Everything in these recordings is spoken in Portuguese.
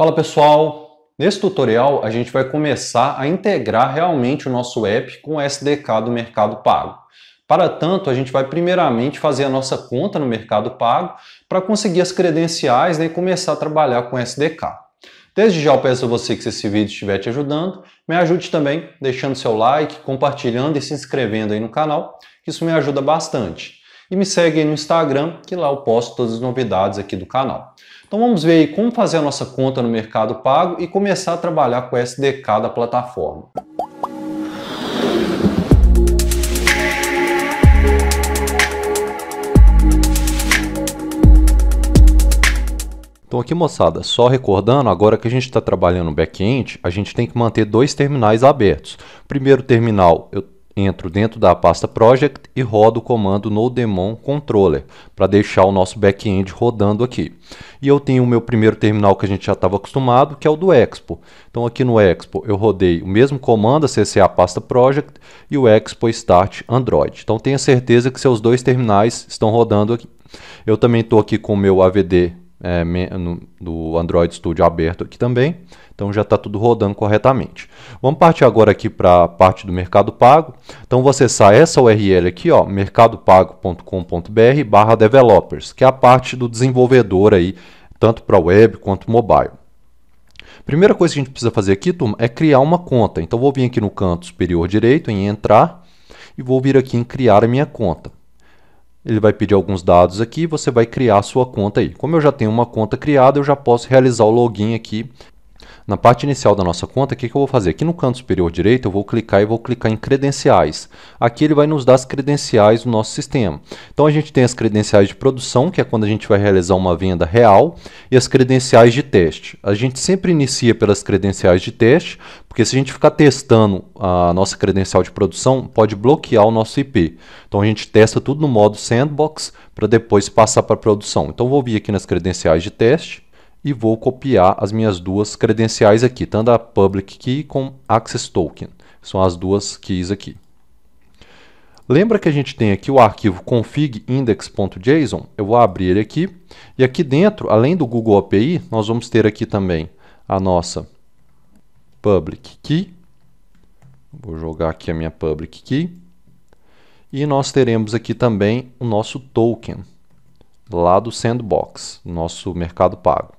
Fala pessoal! Nesse tutorial a gente vai começar a integrar realmente o nosso app com o SDK do Mercado Pago. Para tanto, a gente vai primeiramente fazer a nossa conta no Mercado Pago para conseguir as credenciais né, e começar a trabalhar com o SDK. Desde já eu peço a você que se esse vídeo estiver te ajudando, me ajude também deixando seu like, compartilhando e se inscrevendo aí no canal, que isso me ajuda bastante. E me segue no Instagram, que lá eu posto todas as novidades aqui do canal. Então vamos ver aí como fazer a nossa conta no Mercado Pago e começar a trabalhar com o SDK da plataforma. Então aqui moçada, só recordando, agora que a gente está trabalhando no back-end, a gente tem que manter dois terminais abertos. Primeiro terminal, eu entro dentro da pasta Project e rodo o comando demon controller para deixar o nosso back-end rodando aqui. E eu tenho o meu primeiro terminal que a gente já estava acostumado, que é o do Expo. Então aqui no Expo eu rodei o mesmo comando, acessei a pasta Project e o Expo Start Android. Então tenha certeza que seus dois terminais estão rodando aqui. Eu também estou aqui com o meu AVD é, no, do Android Studio aberto aqui também. Então já está tudo rodando corretamente. Vamos partir agora aqui para a parte do Mercado Pago. Então vou acessar essa URL aqui, ó, mercadopago.com.br barra developers, que é a parte do desenvolvedor aí, tanto para web quanto mobile. Primeira coisa que a gente precisa fazer aqui, turma, é criar uma conta. Então vou vir aqui no canto superior direito em entrar e vou vir aqui em criar a minha conta ele vai pedir alguns dados aqui, você vai criar a sua conta aí. Como eu já tenho uma conta criada, eu já posso realizar o login aqui na parte inicial da nossa conta, o que, que eu vou fazer? Aqui no canto superior direito, eu vou clicar e vou clicar em credenciais. Aqui ele vai nos dar as credenciais do nosso sistema. Então a gente tem as credenciais de produção, que é quando a gente vai realizar uma venda real, e as credenciais de teste. A gente sempre inicia pelas credenciais de teste, porque se a gente ficar testando a nossa credencial de produção, pode bloquear o nosso IP. Então a gente testa tudo no modo sandbox para depois passar para produção. Então vou vir aqui nas credenciais de teste e vou copiar as minhas duas credenciais aqui, tanto a public key com access token. São as duas keys aqui. Lembra que a gente tem aqui o arquivo config index.json? Eu vou abrir ele aqui. E aqui dentro, além do Google API, nós vamos ter aqui também a nossa public key. Vou jogar aqui a minha public key. E nós teremos aqui também o nosso token lá do Sandbox, nosso mercado pago.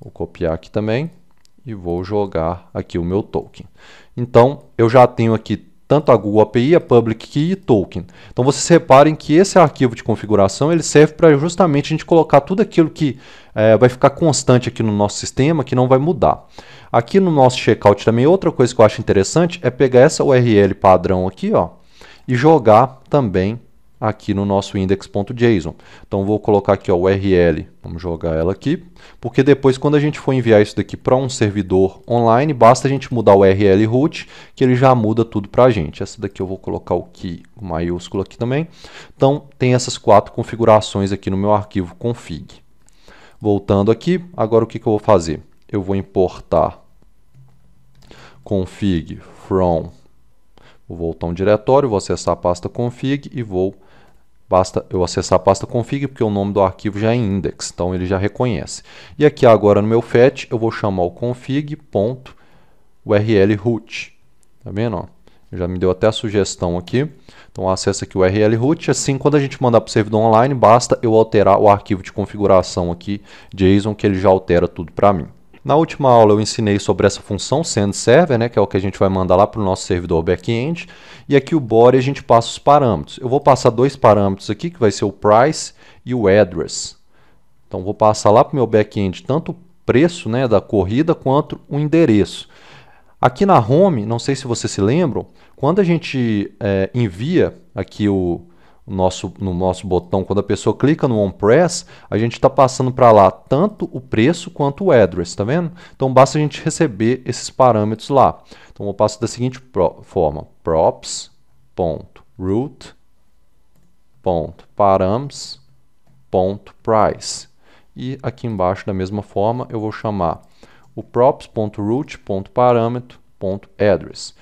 Vou copiar aqui também e vou jogar aqui o meu token. Então, eu já tenho aqui tanto a Google API, a Public Key e Token. Então, vocês reparem que esse arquivo de configuração ele serve para justamente a gente colocar tudo aquilo que é, vai ficar constante aqui no nosso sistema, que não vai mudar. Aqui no nosso checkout também, outra coisa que eu acho interessante é pegar essa URL padrão aqui ó, e jogar também aqui no nosso index.json. Então vou colocar aqui ó, URL, vamos jogar ela aqui, porque depois quando a gente for enviar isso daqui para um servidor online, basta a gente mudar o URL root, que ele já muda tudo para a gente. Essa daqui eu vou colocar o key maiúsculo aqui também. Então tem essas quatro configurações aqui no meu arquivo config. Voltando aqui, agora o que, que eu vou fazer? Eu vou importar config from vou voltar um diretório, vou acessar a pasta config e vou Basta eu acessar a pasta config, porque o nome do arquivo já é index, então ele já reconhece. E aqui agora no meu fetch, eu vou chamar o config.url root. Tá vendo? Ó? Já me deu até a sugestão aqui. Então acessa aqui o URL root. Assim, quando a gente mandar para o servidor online, basta eu alterar o arquivo de configuração aqui, JSON, que ele já altera tudo para mim. Na última aula eu ensinei sobre essa função send server, né, que é o que a gente vai mandar lá para o nosso servidor back-end, e aqui o body a gente passa os parâmetros. Eu vou passar dois parâmetros aqui, que vai ser o price e o address. Então vou passar lá para o meu back-end tanto o preço né, da corrida quanto o endereço. Aqui na home, não sei se vocês se lembram, quando a gente é, envia aqui o, nosso, no nosso botão, quando a pessoa clica no OnPress, a gente está passando para lá tanto o preço quanto o address, tá vendo? Então basta a gente receber esses parâmetros lá. Então eu passo da seguinte forma: props.root.params.price. E aqui embaixo, da mesma forma, eu vou chamar o props.root.parâmetro.address.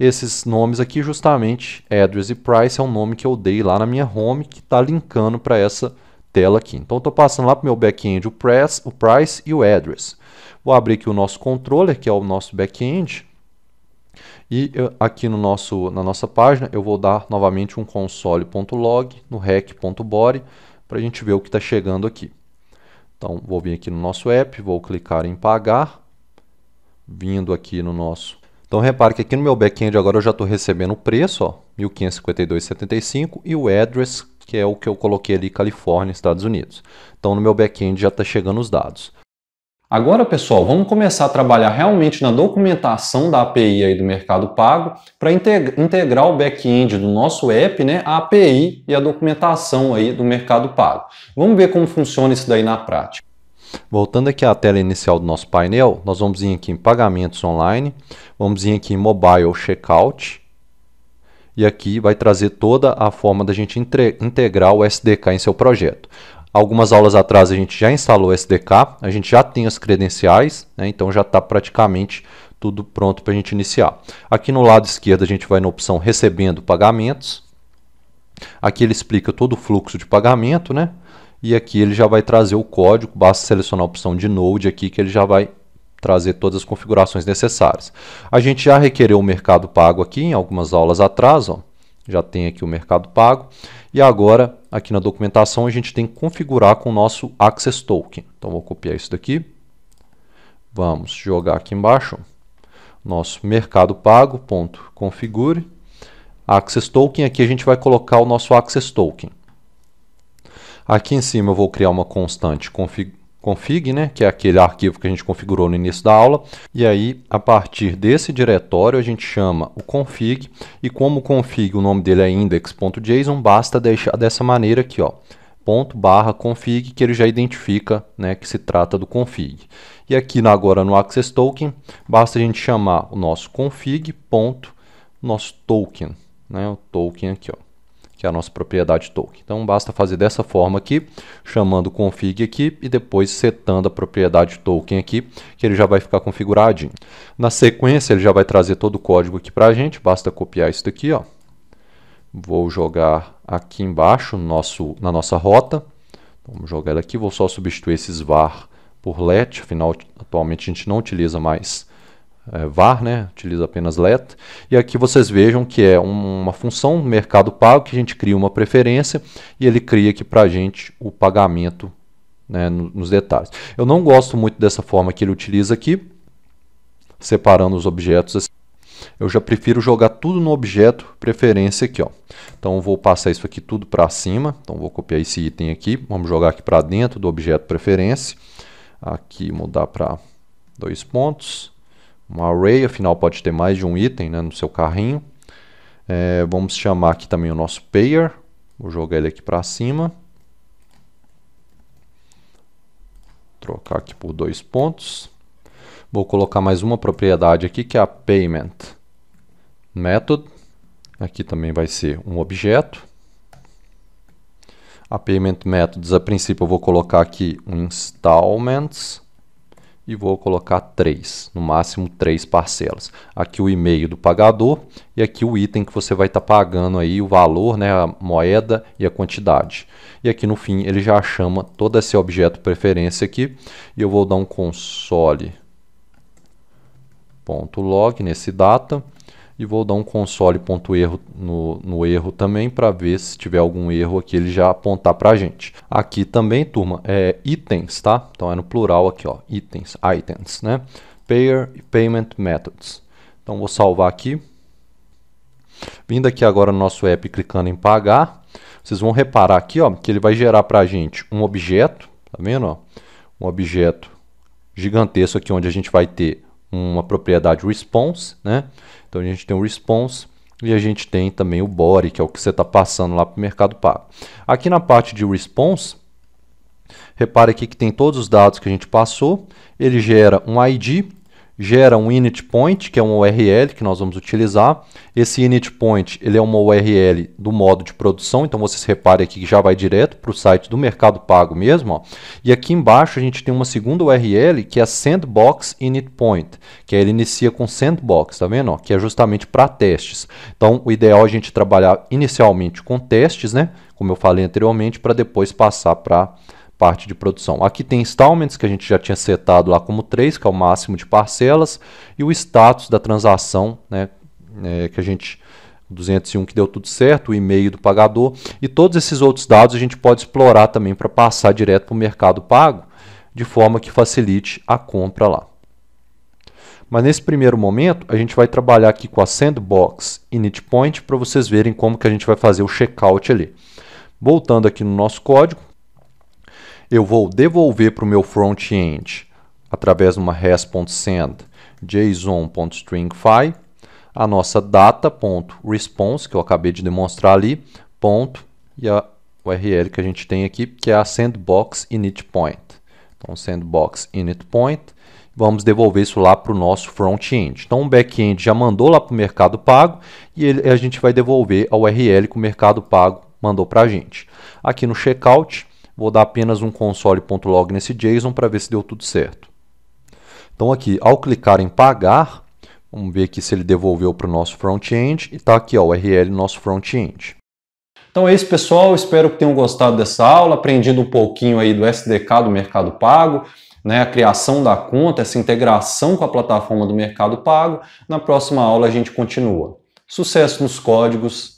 Esses nomes aqui, justamente, address e price, é um nome que eu dei lá na minha home, que está linkando para essa tela aqui. Então, estou passando lá para o meu back-end o, o price e o address. Vou abrir aqui o nosso controller, que é o nosso back-end. E eu, aqui no nosso, na nossa página, eu vou dar novamente um console.log no rec.body para a gente ver o que está chegando aqui. Então, vou vir aqui no nosso app, vou clicar em pagar. Vindo aqui no nosso então repare que aqui no meu back-end agora eu já estou recebendo o preço, ó, 1552,75 e o address, que é o que eu coloquei ali, Califórnia, Estados Unidos. Então no meu back-end já está chegando os dados. Agora, pessoal, vamos começar a trabalhar realmente na documentação da API aí do Mercado Pago para integrar o back-end do nosso app, né, a API e a documentação aí do Mercado Pago. Vamos ver como funciona isso daí na prática. Voltando aqui à tela inicial do nosso painel, nós vamos vir aqui em pagamentos online, vamos vir aqui em mobile checkout, e aqui vai trazer toda a forma da gente integrar o SDK em seu projeto. Algumas aulas atrás a gente já instalou o SDK, a gente já tem as credenciais, né? então já está praticamente tudo pronto para a gente iniciar. Aqui no lado esquerdo a gente vai na opção recebendo pagamentos. Aqui ele explica todo o fluxo de pagamento, né? E aqui ele já vai trazer o código, basta selecionar a opção de Node aqui que ele já vai trazer todas as configurações necessárias. A gente já requereu o Mercado Pago aqui em algumas aulas atrás, ó. já tem aqui o Mercado Pago. E agora, aqui na documentação, a gente tem que configurar com o nosso Access Token. Então, vou copiar isso daqui. Vamos jogar aqui embaixo. Nosso Mercado Pago, ponto, configure. Access Token, aqui a gente vai colocar o nosso Access Token. Aqui em cima eu vou criar uma constante config, config né, que é aquele arquivo que a gente configurou no início da aula. E aí, a partir desse diretório, a gente chama o config. E como o config, o nome dele é index.json, basta deixar dessa maneira aqui, ó, ponto barra config, que ele já identifica né, que se trata do config. E aqui agora no Access Token, basta a gente chamar o nosso config ponto nosso token, né, o token aqui, ó que é a nossa propriedade token. Então basta fazer dessa forma aqui, chamando config aqui e depois setando a propriedade token aqui, que ele já vai ficar configuradinho. Na sequência ele já vai trazer todo o código aqui para a gente, basta copiar isso daqui, ó. vou jogar aqui embaixo nosso, na nossa rota, vamos jogar aqui, vou só substituir esses var por let, afinal atualmente a gente não utiliza mais é, var, né? utiliza apenas let. E aqui vocês vejam que é um, uma função mercado pago que a gente cria uma preferência e ele cria aqui para a gente o pagamento né, nos detalhes. Eu não gosto muito dessa forma que ele utiliza aqui, separando os objetos assim. Eu já prefiro jogar tudo no objeto preferência aqui. Ó. Então vou passar isso aqui tudo para cima. Então vou copiar esse item aqui. Vamos jogar aqui para dentro do objeto preferência. Aqui mudar para dois pontos. Um array, afinal, pode ter mais de um item né, no seu carrinho. É, vamos chamar aqui também o nosso payer. Vou jogar ele aqui para cima. Trocar aqui por dois pontos. Vou colocar mais uma propriedade aqui que é a payment method. Aqui também vai ser um objeto. A payment methods, a princípio eu vou colocar aqui um installments e vou colocar três, no máximo três parcelas. Aqui o e-mail do pagador e aqui o item que você vai estar tá pagando aí, o valor, né, a moeda e a quantidade. E aqui no fim ele já chama todo esse objeto preferência aqui e eu vou dar um console.log nesse data e vou dar um console.erro no, no erro também para ver se tiver algum erro aqui ele já apontar para a gente. Aqui também, turma, é itens, tá? Então é no plural aqui, ó, itens, items, né? Payer e Payment Methods. Então vou salvar aqui. Vindo aqui agora no nosso app clicando em pagar, vocês vão reparar aqui ó, que ele vai gerar para a gente um objeto, tá vendo? Ó? Um objeto gigantesco aqui onde a gente vai ter uma propriedade response, né? Então a gente tem o response e a gente tem também o body, que é o que você está passando lá para o mercado pago. Aqui na parte de response, repare aqui que tem todos os dados que a gente passou, ele gera um ID gera um init point, que é um URL que nós vamos utilizar. Esse init point ele é uma URL do modo de produção, então vocês reparem aqui que já vai direto para o site do Mercado Pago mesmo. Ó. E aqui embaixo a gente tem uma segunda URL que é a sandbox init point, que ele inicia com sandbox, tá vendo? Ó, que é justamente para testes. Então o ideal é a gente trabalhar inicialmente com testes, né? Como eu falei anteriormente, para depois passar para parte de produção. Aqui tem installments que a gente já tinha setado lá como 3, que é o máximo de parcelas, e o status da transação, né, é, que a gente 201 que deu tudo certo, o e-mail do pagador, e todos esses outros dados a gente pode explorar também para passar direto para o mercado pago, de forma que facilite a compra lá. Mas nesse primeiro momento, a gente vai trabalhar aqui com a Sandbox Init Point para vocês verem como que a gente vai fazer o checkout ali. Voltando aqui no nosso código, eu vou devolver para o meu front-end através de uma res.send json.stringfy a nossa data.response que eu acabei de demonstrar ali, ponto, e a URL que a gente tem aqui, que é a sandbox init point. Então, sandbox init point, vamos devolver isso lá para o nosso front-end. Então, o back-end já mandou lá para o Mercado Pago e ele, a gente vai devolver a URL que o Mercado Pago mandou para a gente. Aqui no checkout, Vou dar apenas um console.log nesse JSON para ver se deu tudo certo. Então aqui, ao clicar em pagar, vamos ver aqui se ele devolveu para o nosso front-end e está aqui ó, o URL nosso front-end. Então é isso, pessoal. Espero que tenham gostado dessa aula, aprendido um pouquinho aí do SDK do Mercado Pago, né, a criação da conta, essa integração com a plataforma do Mercado Pago. Na próxima aula a gente continua. Sucesso nos códigos!